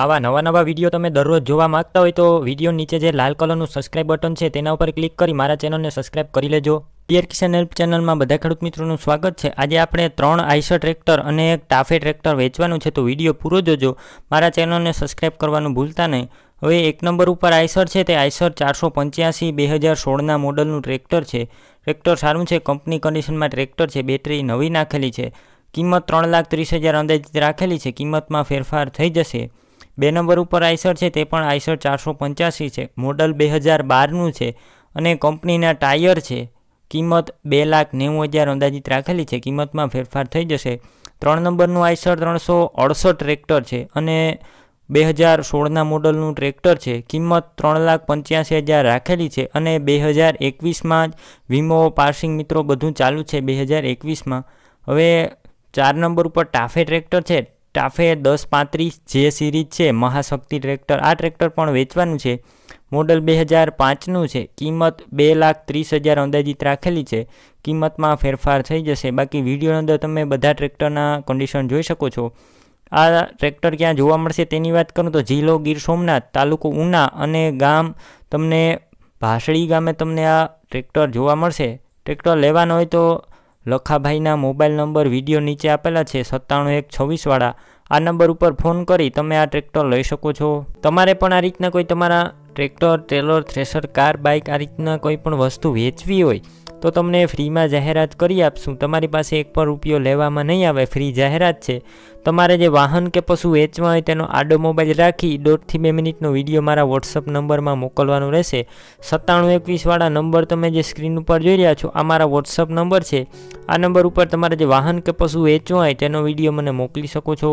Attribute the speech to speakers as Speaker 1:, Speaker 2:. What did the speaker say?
Speaker 1: આવા નવા નવા વિડીયો તમે દરરોજ જોવા માંગતા હોય તો વિડીયો નીચે જે લાલ કલરનું સબસ્ક્રાઇબ બટન છે તેના ઉપર ક્લિક કરી મારા ચેનલને સબસ્ક્રાઇબ કરી લેજો પિયર કિસાન હેલ્પ ચેનલમાં બધા ખેડૂત મિત્રોનું સ્વાગત છે આજે આપણે ત્રણ આઈસર ટ્રેક્ટર અને એક ટાફે ટ્રેક્ટર વેચવાનું છે તો વિડીયો પૂરો જોજો મારા ચેનલને સબસ્ક્રાઇબ કરવાનું ભૂલતા નહીં હવે એક નંબર ઉપર આઈસર છે તે આઈસર ચારસો પંચ્યાસી બે હજાર સોળના મોડલનું ટ્રેક્ટર છે ટ્રેક્ટર સારું છે કંપની કન્ડિશનમાં ટ્રેક્ટર છે બેટરી નવી નાખેલી છે કિંમત ત્રણ લાખ ત્રીસ હજાર અંદાજિત રાખેલી છે કિંમતમાં ફેરફાર થઈ જશે બે નંબર ઉપર આઈસર છે તે પણ આઈસર ચારસો પંચ્યાસી છે મોડલ બે હજાર બારનું છે અને કંપનીના ટાયર છે કિંમત બે લાખ નેવું હજાર અંદાજિત રાખેલી છે કિંમતમાં ફેરફાર થઈ જશે ત્રણ નંબરનું આઈસર ત્રણસો અડસઠ ટ્રેક્ટર છે અને બે હજાર સોળના મોડલનું ટ્રેક્ટર છે કિંમત ત્રણ લાખ પંચ્યાસી હજાર રાખેલી છે અને બે હજાર એકવીસમાં જ વીમો પાર્સિંગ મિત્રો બધું ચાલુ છે બે હજાર એકવીસમાં હવે ચાર નંબર ઉપર ટાફે ટ્રેક્ટર છે ટાફે દસ પાંત્રીસ જે સિરીઝ છે મહાશક્તિ ટ્રેક્ટર આ ટ્રેક્ટર પણ વેચવાનું છે મોડલ બે હજાર પાંચનું છે કિંમત બે લાખ ત્રીસ હજાર અંદાજિત રાખેલી છે કિંમતમાં ફેરફાર થઈ જશે બાકી વિડીયોની અંદર તમે બધા ટ્રેક્ટરના કન્ડિશન જોઈ શકો છો આ ટ્રેક્ટર ક્યાં જોવા મળશે તેની વાત કરું તો જિલ્લો ગીર સોમનાથ તાલુકો ઉના અને ગામ તમને ભાસળી ગામે તમને આ ટ્રેક્ટર જોવા મળશે ટ્રેક્ટર લેવાનો હોય તો લખાભાઈના મોબાઈલ નંબર વિડીયો નીચે આપેલા છે સત્તાણું એક છવ્વીસવાળા આ નંબર ઉપર ફોન કરી તમે આ ટ્રેક્ટર લઈ શકો છો તમારે પણ આ રીતના કોઈ તમારા tractor trailer thresher car bike આ રીતના કોઈ પણ વસ્તુ વેચવી હોય તો તમને ફ્રીમાં જાહેરાત કરી આપશું તમારી પાસે એક પણ રૂપિયો લેવામાં નહીં આવે ફ્રી જાહેરાત છે તમારે જે વાહન કે પશુ વેચવા હોય તેનો આડો મોબાઈલ રાખી દોઢથી બે મિનિટનો વિડીયો મારા વોટ્સઅપ નંબરમાં મોકલવાનો રહેશે સત્તાણું એકવીસવાળા નંબર તમે જે સ્ક્રીન ઉપર જોઈ રહ્યા છો આ મારા વોટ્સઅપ નંબર છે આ નંબર ઉપર તમારે જે વાહન કે પશુ વેચવા હોય તેનો વિડીયો મને મોકલી શકો છો